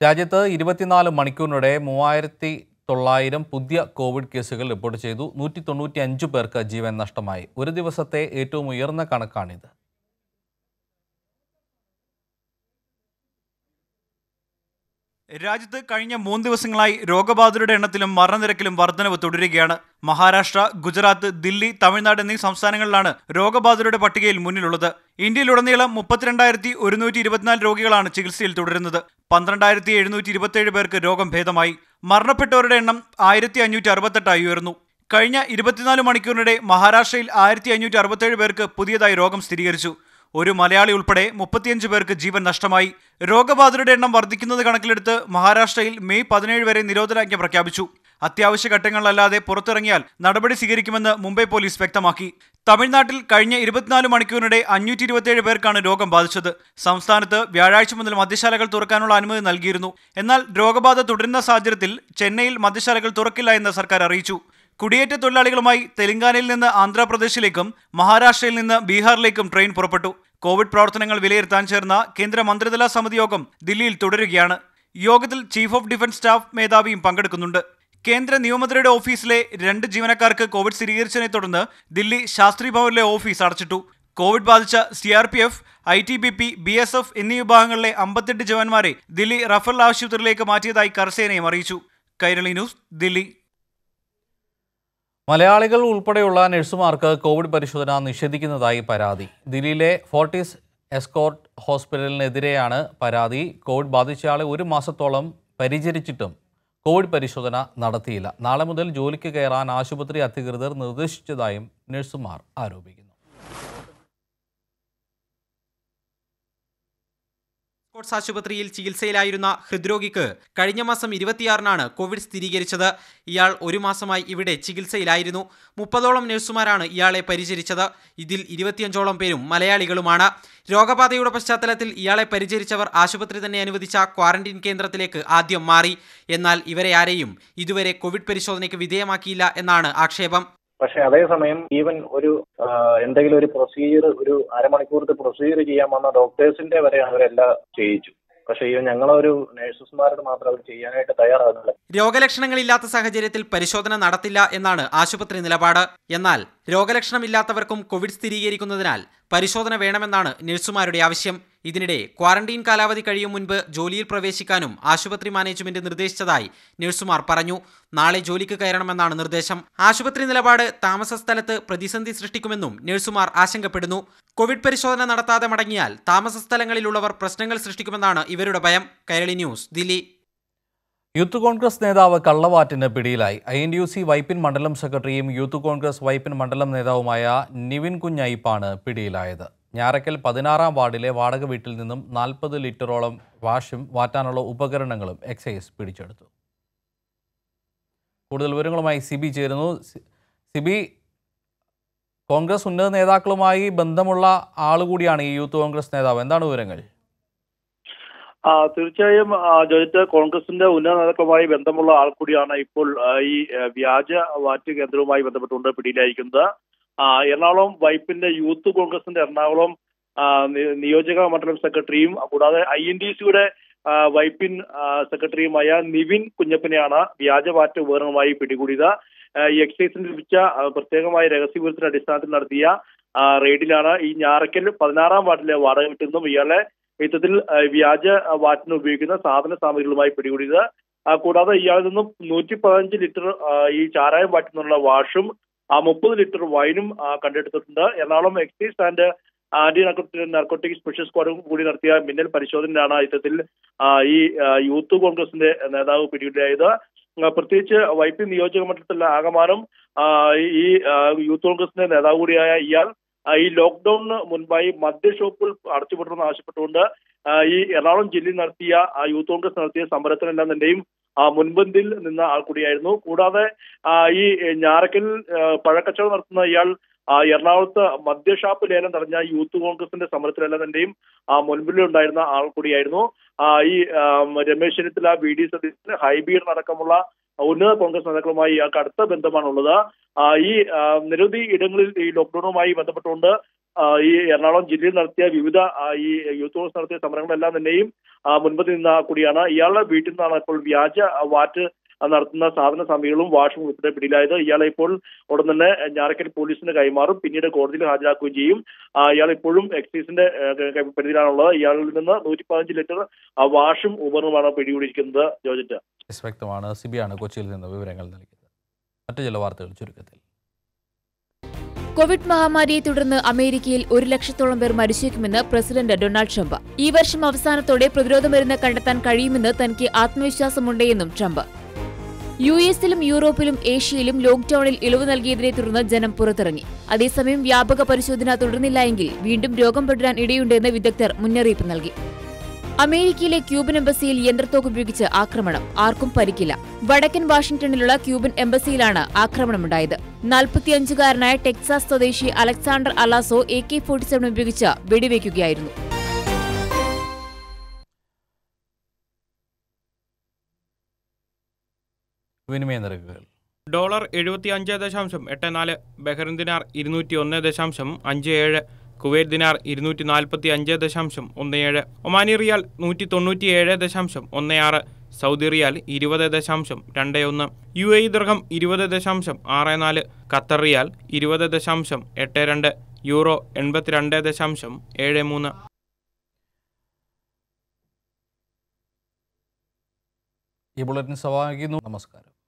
A: രാജ്യത്ത് ഇരുപത്തിനാല് മണിക്കൂറിനിടെ മൂവായിരത്തി തൊള്ളായിരം പുതിയ കോവിഡ് കേസുകൾ റിപ്പോർട്ട് ചെയ്തു നൂറ്റി പേർക്ക് ജീവൻ നഷ്ടമായി ഒരു ദിവസത്തെ ഏറ്റവും ഉയർന്ന കണക്കാണിത്
I: രാജ്യത്ത് കഴിഞ്ഞ മൂന്ന് ദിവസങ്ങളായി രോഗബാധിതരുടെ എണ്ണത്തിലും മരണനിരക്കിലും വർധനവ് തുടരുകയാണ് മഹാരാഷ്ട്ര ഗുജറാത്ത് ദില്ലി തമിഴ്നാട് എന്നീ സംസ്ഥാനങ്ങളിലാണ് രോഗബാധിതരുടെ പട്ടികയിൽ മുന്നിലുള്ളത് ഇന്ത്യയിലുടനീളം മുപ്പത്തിരണ്ടായിരത്തി ഒരുന്നൂറ്റി ഇരുപത്തിനാല് രോഗികളാണ് ചികിത്സയിൽ തുടരുന്നത് പന്ത്രണ്ടായിരത്തി എഴുന്നൂറ്റി ഇരുപത്തിയേഴ് പേർക്ക് രോഗം ഭേദമായി മരണപ്പെട്ടവരുടെ എണ്ണം ആയിരത്തി അഞ്ഞൂറ്റി അറുപത്തെട്ടായി ഉയർന്നു കഴിഞ്ഞ ഇരുപത്തിനാല് മണിക്കൂറിനിടെ മഹാരാഷ്ട്രയിൽ ആയിരത്തി അഞ്ഞൂറ്റി അറുപത്തേഴ് പേർക്ക് പുതിയതായി രോഗം സ്ഥിരീകരിച്ചു ഒരു മലയാളി ഉൾപ്പെടെ മുപ്പത്തിയഞ്ച് പേർക്ക് ജീവൻ നഷ്ടമായി രോഗബാധിതരുടെ എണ്ണം വർദ്ധിക്കുന്നത് കണക്കിലെടുത്ത് മഹാരാഷ്ട്രയിൽ മെയ് പതിനേഴ് വരെ നിരോധനാജ്ഞ പ്രഖ്യാപിച്ചു അത്യാവശ്യ ഘട്ടങ്ങളിലല്ലാതെ പുറത്തിറങ്ങിയാൽ നടപടി സ്വീകരിക്കുമെന്ന് മുംബൈ പോലീസ് വ്യക്തമാക്കി തമിഴ്നാട്ടിൽ കഴിഞ്ഞ ഇരുപത്തിനാല് മണിക്കൂറിനിടെ അഞ്ഞൂറ്റി ഇരുപത്തിയേഴ് പേർക്കാണ് രോഗം ബാധിച്ചത് സംസ്ഥാനത്ത് വ്യാഴാഴ്ച മുതൽ മദ്യശാലകൾ തുറക്കാനുള്ള അനുമതി നൽകിയിരുന്നു എന്നാൽ രോഗബാധ തുടരുന്ന സാഹചര്യത്തിൽ ചെന്നൈയിൽ മദ്യശാലകൾ തുറക്കില്ല എന്ന് സർക്കാർ അറിയിച്ചു കുടിയേറ്റ തൊഴിലാളികളുമായി തെലങ്കാനയിൽ നിന്ന് ആന്ധ്രാപ്രദേശിലേക്കും മഹാരാഷ്ട്രയിൽ നിന്ന് ബീഹാറിലേക്കും ട്രെയിൻ പുറപ്പെട്ടു കോവിഡ് പ്രവർത്തനങ്ങൾ വിലയിരുത്താൻ ചേർന്ന കേന്ദ്ര മന്ത്രിതല സമിതി യോഗം ദില്ലിയിൽ തുടരുകയാണ് യോഗത്തിൽ ചീഫ് ഓഫ് ഡിഫൻസ് സ്റ്റാഫ് മേധാവിയും പങ്കെടുക്കുന്നുണ്ട് കേന്ദ്ര നിയമമന്ത്രിയുടെ ഓഫീസിലെ രണ്ട് ജീവനക്കാർക്ക് കോവിഡ് സ്ഥിരീകരിച്ചതിനെ തുടർന്ന് ദില്ലി ശാസ്ത്രി ഭവനിലെ ഓഫീസ് അടച്ചിട്ടു കോവിഡ് ബാധിച്ച C R P F I T B P B S F എന്നീ വിഭാഗങ്ങളിലെ അമ്പത്തെട്ട് ജവാന്മാരെ ദില്ലി റഫൽ ആശുപത്രിയിലേക്ക് മാറ്റിയതായി കരസേനയും അറിയിച്ചു കൈരളി ന്യൂസ് ദില്ലി
A: മലയാളികൾ ഉൾപ്പെടെയുള്ള നഴ്സുമാർക്ക് കോവിഡ് പരിശോധന നിഷേധിക്കുന്നതായി പരാതി ദില്ലിയിലെ ഫോർട്ടിസ് എസ്കോർട്ട് ഹോസ്പിറ്റലിനെതിരെയാണ് പരാതി കോവിഡ് ബാധിച്ചയാളെ ഒരു മാസത്തോളം പരിചരിച്ചിട്ടും കോവിഡ് പരിശോധന നടത്തിയില്ല നാളെ മുതൽ ജോലിക്ക് കയറാൻ ആശുപത്രി അധികൃതർ നിർദ്ദേശിച്ചതായും നഴ്സുമാർ ആരോപിക്കുന്നു
B: സ്പോർട്സ് ആശുപത്രിയിൽ ചികിത്സയിലായിരുന്ന ഹൃദ്രോഗിക്ക് കഴിഞ്ഞ മാസം ഇരുപത്തിയാറിനാണ് കോവിഡ് സ്ഥിരീകരിച്ചത് ഇയാൾ ഒരു മാസമായി ഇവിടെ ചികിത്സയിലായിരുന്നു മുപ്പതോളം നഴ്സുമാരാണ് ഇയാളെ പരിചരിച്ചത് ഇതിൽ ഇരുപത്തിയഞ്ചോളം പേരും മലയാളികളുമാണ് രോഗബാധയുടെ പശ്ചാത്തലത്തിൽ ഇയാളെ പരിചരിച്ചവർ ആശുപത്രി തന്നെ അനുവദിച്ച ക്വാറന്റീൻ കേന്ദ്രത്തിലേക്ക് ആദ്യം മാറി എന്നാൽ ഇവരെ ആരെയും ഇതുവരെ കോവിഡ് പരിശോധനയ്ക്ക് വിധേയമാക്കിയില്ല എന്നാണ് ആക്ഷേപം പക്ഷെ അതേസമയം
H: ഈവൻ ഒരു എന്തെങ്കിലും ഒരു പ്രൊസീജിയർ ഒരു അരമണിക്കൂറത്തെ പ്രൊസീജിയർ ചെയ്യാൻ വന്ന ഡോക്ടേഴ്സിന്റെ വരെ അവരെല്ലാം
J: ചെയ്യിച്ചു പക്ഷേ
H: ഈവൻ ഞങ്ങളൊരു നഴ്സസ്മാരോട് മാത്രം അവർ ചെയ്യാനായിട്ട് തയ്യാറാകുന്നില്ല
B: രോഗലക്ഷണങ്ങളില്ലാത്ത സാഹചര്യത്തിൽ പരിശോധന നടത്തില്ല എന്നാണ് ആശുപത്രി നിലപാട് എന്നാൽ രോഗലക്ഷണമില്ലാത്തവർക്കും കോവിഡ് സ്ഥിരീകരിക്കുന്നതിനാൽ പരിശോധന വേണമെന്നാണ് നഴ്സുമാരുടെ ആവശ്യം ഇതിനിടെ ക്വാറന്റീൻ കാലാവധി കഴിയും മുൻപ് ജോലിയിൽ പ്രവേശിക്കാനും ആശുപത്രി മാനേജ്മെന്റ് നിർദ്ദേശിച്ചതായി നഴ്സുമാർ പറഞ്ഞു നാളെ ജോലിക്ക് കയറണമെന്നാണ് നിർദ്ദേശം ആശുപത്രി നിലപാട് താമസ സ്ഥലത്ത് പ്രതിസന്ധി സൃഷ്ടിക്കുമെന്നും നഴ്സുമാർ ആശങ്കപ്പെടുന്നു കോവിഡ് പരിശോധന നടത്താതെ മടങ്ങിയാൽ താമസ സ്ഥലങ്ങളിലുള്ളവർ പ്രശ്നങ്ങൾ സൃഷ്ടിക്കുമെന്നാണ് ഇവരുടെ ഭയം കൈരളി ന്യൂസ് ദില്ലി
A: യൂത്ത് കോൺഗ്രസ് നേതാവ് കള്ളവാറ്റിന് പിടിയിലായി I N U C Vypin മണ്ഡലം സെക്രട്ടറിയും യൂത്ത് കോൺഗ്രസ് വൈപ്പിൻ മണ്ഡലം നേതാവുമായ നിവിൻ കുഞ്ഞയ്പാണ് പിടിയിലായത് ഞാറക്കൽ പതിനാറാം വാർഡിലെ വാടക വീട്ടിൽ നിന്നും നാൽപ്പത് ലിറ്ററോളം വാഷും വാറ്റാനുള്ള ഉപകരണങ്ങളും എക്സൈസ് പിടിച്ചെടുത്തു കൂടുതൽ വിവരങ്ങളുമായി സിബി ചേരുന്നു സിബി കോൺഗ്രസ് ഉന്നത നേതാക്കളുമായി ബന്ധമുള്ള ആളുകൂടിയാണ് ഈ യൂത്ത് കോൺഗ്രസ് നേതാവ് എന്താണ് വിവരങ്ങൾ
J: തീർച്ചയായും ജോജിത്ത് കോൺഗ്രസിന്റെ ഉന്നത നേതാക്കളുമായി ബന്ധമുള്ള ആൾ കൂടിയാണ് ഇപ്പോൾ ഈ വ്യാജ വാറ്റ് കേന്ദ്രവുമായി ബന്ധപ്പെട്ടുകൊണ്ട് പിടിയിലായിരിക്കുന്നത് എറണാകുളം വൈപ്പിന്റെ യൂത്ത് കോൺഗ്രസിന്റെ എറണാകുളം നിയോജക മണ്ഡലം സെക്രട്ടറിയും കൂടാതെ ഐ എൻ ഡി സിയുടെ വൈപ്പിൻ സെക്രട്ടറിയുമായ നിവിൻ കുഞ്ഞപ്പനെയാണ് വ്യാജ വാറ്റ് ഉപകരണവുമായി പിടികൂടിയത് എക്സൈസിന് ലഭിച്ച പ്രത്യേകമായ രഹസ്യവിവരത്തിന്റെ അടിസ്ഥാനത്തിൽ നടത്തിയ റെയ്ഡിലാണ് ഈ ഞാറയ്ക്കൽ പതിനാറാം വാർഡിലെ വാടക വീട്ടിൽ ഇയാളെ ഇത്തരത്തിൽ വ്യാജ വാറ്റിന് ഉപയോഗിക്കുന്ന സാധന സാമഗ്രികളുമായി പിടികൂടിയത് കൂടാതെ ഇയാളിൽ നിന്നും നൂറ്റി പതിനഞ്ച് ലിറ്റർ ഈ ചാരായം വാറ്റുന്നുള്ള വാഷും ആ മുപ്പത് ലിറ്റർ വൈനും കണ്ടെടുത്തിട്ടുണ്ട് Ernakulam excise and anti narcotic special സ്ക്വാഡും കൂടി നടത്തിയ മിന്നൽ പരിശോധനയിലാണ് ഇത്തരത്തിൽ ഈ യൂത്ത് കോൺഗ്രസിന്റെ നേതാവ് പിടികൂടിയായത് പ്രത്യേകിച്ച് വൈപ്പി നിയോജക മണ്ഡലത്തിലെ ആകമാനം ഈ യൂത്ത് കോൺഗ്രസിന്റെ നേതാവ് കൂടിയായ ഇയാൾ ഈ ലോക്ക്ഡൌണിന് മുൻപായി മദ്യ ഷോപ്പുകൾ അടച്ചുപെട്ടണമെന്ന് ആവശ്യപ്പെട്ടുകൊണ്ട് ഈ എറണാകുളം ജില്ലയിൽ നടത്തിയ യൂത്ത് കോൺഗ്രസ് നടത്തിയ സമരത്തിനെല്ലാം തന്നെയും മുൻപന്തിൽ നിന്ന ആൾ കൂടിയായിരുന്നു കൂടാതെ ഈ ഞാറക്കലിൽ പഴക്കച്ചവടം നടത്തുന്ന ഇയാൾ എറണാകുളത്ത് മദ്യഷാപ്പ് ലേലം തടഞ്ഞ യൂത്ത് കോൺഗ്രസിന്റെ സമരത്തിലെല്ലാം തന്നെയും മുൻപിലുണ്ടായിരുന്ന ആൾ കൂടിയായിരുന്നു ഈ രമേശ് ചെന്നിത്തല വി ഡി സതീശൻ ഹൈബീഡ് അടക്കമുള്ള ഉന്നത കോൺഗ്രസ് നേതാക്കളുമായി ഇയാൾക്ക് അടുത്ത ബന്ധമാണുള്ളത് ഈ നിരവധി ഇടങ്ങളിൽ ഈ ലോക്ക്ഡൌണുമായി ബന്ധപ്പെട്ടുകൊണ്ട് ഈ എറണാകുളം ജില്ലയിൽ നടത്തിയ വിവിധ ഈ യൂത്ത് കോൺഗ്രസ് നടത്തിയ സമരങ്ങളെല്ലാം തന്നെയും മുൻപ് നിന്ന കൂടിയാണ് ഇയാളുടെ വീട്ടിൽ നിന്നാണ് ഇപ്പോൾ വ്യാജ വാറ്റ് നടത്തുന്ന സാധന സമയങ്ങളും വാഷും ഉൾപ്പെടെ പിടിയിലായത് ഇയാളെ ഇപ്പോൾ ഉടൻ തന്നെ ഞാറക്കൽ പോലീസിന് കൈമാറും പിന്നീട് കോടതിയിൽ ഹാജരാക്കുകയും ചെയ്യും ഇയാൾ ഇപ്പോഴും എക്സൈസിന്റെ പരിധിയിലാണുള്ളത് ഇയാളിൽ നിന്ന് നൂറ്റി പതിനഞ്ച് ലിറ്റർ വാഷും ഉപകരണമാണ് പിടികൂടിയിരിക്കുന്നത് ജോജിറ്റ്
A: വ്യക്തമാണ് സിബിയാണ് കൊച്ചിയിൽ നിന്ന് വിവരങ്ങൾ നൽകിയത് മറ്റു ചില വാർത്തകൾ ചുരുക്കത്തിൽ
F: കോവിഡ് മഹാമാരിയെ തുടർന്ന് അമേരിക്കയിൽ ഒരു ലക്ഷത്തോളം പേർ മരിച്ചേക്കുമെന്ന് പ്രസിഡന്റ് ഡൊണാൾഡ് ട്രംപ് ഈ വർഷം അവസാനത്തോടെ പ്രതിരോധ മരുന്ന് കണ്ടെത്താൻ കഴിയുമെന്ന് തനിക്ക് ആത്മവിശ്വാസമുണ്ടെന്നും ട്രംപ് യു എസിലും യൂറോപ്പിലും ഏഷ്യയിലും ലോക്ഡൌണിൽ ഇളവ് നൽകിയതിനെ തുടർന്ന് ജനം പുറത്തിറങ്ങി അതേസമയം വ്യാപക പരിശോധന തുടർന്നില്ല എങ്കിൽ വീണ്ടും രോഗം പടരാൻ ഇടയുണ്ടെന്ന് വിദഗ്ധർ മുന്നറിയിപ്പ് നൽകി അമേരിക്കയിലെ ക്യൂബൻ എംബസിയിൽ യന്ത്രത്തോക്ക് ഉപയോഗിച്ച് ആക്രമണം ആർക്കും പരിക്കില്ല വടക്കൻ വാഷിംഗ്ടണിലുള്ള ക്യൂബൻ എംബസിയിലാണ് ആക്രമണമുണ്ടായത് നാൽപ്പത്തിയഞ്ചുകാരനായ ടെക്സാസ് സ്വദേശി Alexander Alazo A K forty seven ഉപയോഗിച്ച് വെടിവെക്കുകയായിരുന്നു
A: വിനിമയ നിരക്കുകൾ
C: ഡോളർ എഴുപത്തി അഞ്ച് ദശാംശം എട്ട് നാല് ബഹ്റിൻ ദിനാർ ഇരുന്നൂറ്റി ഒന്ന് ദശാംശം അഞ്ച് ഏഴ് കുവൈറ്റ് ദിനാർ ഇരുന്നൂറ്റി നാൽപ്പത്തി അഞ്ച് ദശാംശം ഒന്ന് ഏഴ് ഒമാനി റിയാൽ നൂറ്റി തൊണ്ണൂറ്റി ഏഴ് ദശാംശം ഒന്ന് ആറ് സൗദി റിയാൽ ഇരുപത് ദശാംശം രണ്ട് ഒന്ന് യു എ ദർഹം ഇരുപത് ദശാംശം ആറ് നാല് ഖത്തർ റിയാൽ ഇരുപത് ദശാംശം എട്ട് രണ്ട് യൂറോ എൺപത്തിരണ്ട് ദശാംശം ഏഴ് മൂന്ന്
A: ഈ ബുള്ളറ്റിൻ സ്വാഗതം നമസ്കാരം